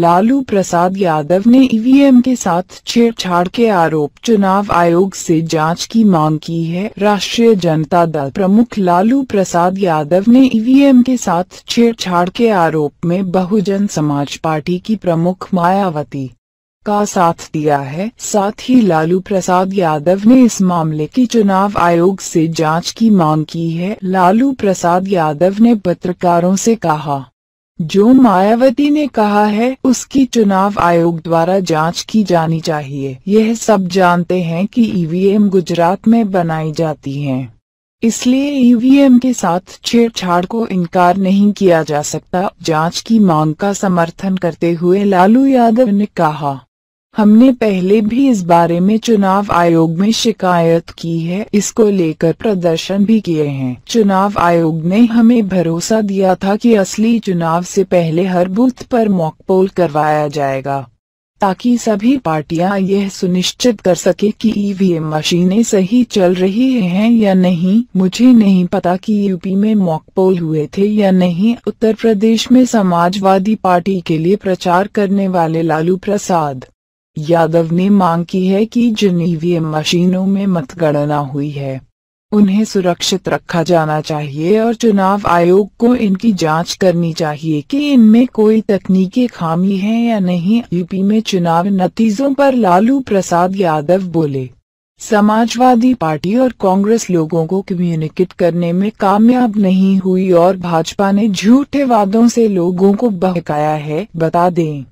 लालू प्रसाद यादव ने ईवीएम के साथ छेड़छाड़ के आरोप चुनाव आयोग से जांच की मांग की है राष्ट्रीय जनता दल प्रमुख लालू प्रसाद यादव ने ईवीएम के साथ छेड़छाड़ के आरोप में बहुजन समाज पार्टी की प्रमुख मायावती का साथ दिया है साथ ही लालू प्रसाद यादव ने इस मामले की चुनाव आयोग से जांच की मांग की है लालू प्रसाद यादव ने पत्रकारों से कहा जो मायावती ने कहा है उसकी चुनाव आयोग द्वारा जांच की जानी चाहिए यह सब जानते हैं कि ईवीएम गुजरात में बनाई जाती हैं। इसलिए ईवीएम के साथ छेड़छाड़ को इनकार नहीं किया जा सकता जांच की मांग का समर्थन करते हुए लालू यादव ने कहा हमने पहले भी इस बारे में चुनाव आयोग में शिकायत की है इसको लेकर प्रदर्शन भी किए हैं चुनाव आयोग ने हमें भरोसा दिया था कि असली चुनाव से पहले हर बूथ पर मॉक पोल करवाया जाएगा ताकि सभी पार्टियां यह सुनिश्चित कर सके कि ईवीएम मशीनें सही चल रही हैं या नहीं मुझे नहीं पता कि यूपी में मॉक पोल हुए थे या नहीं उत्तर प्रदेश में समाजवादी पार्टी के लिए प्रचार करने वाले लालू प्रसाद यादव ने मांग की है कि जिन ईवीएम मशीनों में मतगणना हुई है उन्हें सुरक्षित रखा जाना चाहिए और चुनाव आयोग को इनकी जांच करनी चाहिए कि इनमें कोई तकनीकी खामी है या नहीं यूपी में चुनाव नतीजों पर लालू प्रसाद यादव बोले समाजवादी पार्टी और कांग्रेस लोगों को कम्युनिकेट करने में कामयाब नहीं हुई और भाजपा ने झूठे वादों से लोगों को बहकाया है बता दें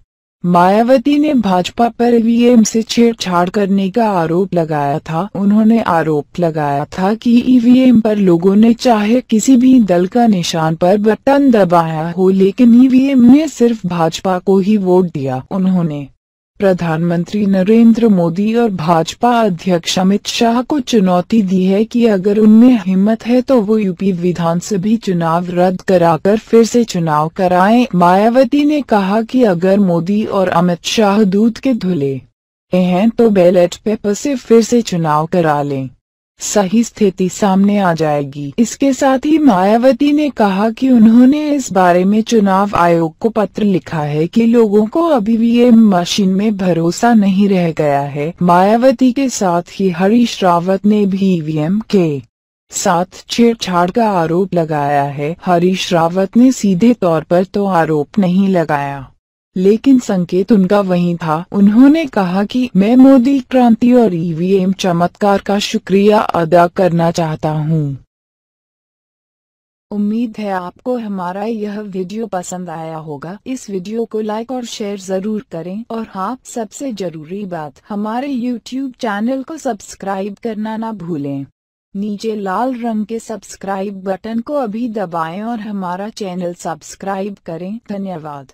मायावती ने भाजपा पर ईवीएम से छेड़छाड़ करने का आरोप लगाया था उन्होंने आरोप लगाया था कि ईवीएम पर लोगों ने चाहे किसी भी दल का निशान पर बटन दबाया हो लेकिन ईवीएम ने सिर्फ भाजपा को ही वोट दिया उन्होंने प्रधानमंत्री नरेंद्र मोदी और भाजपा अध्यक्ष अमित शाह को चुनौती दी है कि अगर उनमें हिम्मत है तो वो यूपी विधानसभा चुनाव रद्द कराकर फिर से चुनाव कराएं। मायावती ने कहा कि अगर मोदी और अमित शाह दूध के धुले हैं तो बैलेट पेपर से फिर से चुनाव करा लें सही स्थिति सामने आ जाएगी इसके साथ ही मायावती ने कहा कि उन्होंने इस बारे में चुनाव आयोग को पत्र लिखा है कि लोगों को अभी भी ये मशीन में भरोसा नहीं रह गया है मायावती के साथ ही हरीश रावत ने भी ईवीएम के साथ छेड़छाड़ का आरोप लगाया है हरीश रावत ने सीधे तौर पर तो आरोप नहीं लगाया लेकिन संकेत उनका वही था उन्होंने कहा कि मैं मोदी क्रांति और ईवीएम चमत्कार का शुक्रिया अदा करना चाहता हूँ उम्मीद है आपको हमारा यह वीडियो पसंद आया होगा इस वीडियो को लाइक और शेयर जरूर करें और हाँ सबसे जरूरी बात हमारे यूट्यूब चैनल को सब्सक्राइब करना ना भूलें नीचे लाल रंग के सब्सक्राइब बटन को अभी दबाएं और हमारा चैनल सब्सक्राइब करें धन्यवाद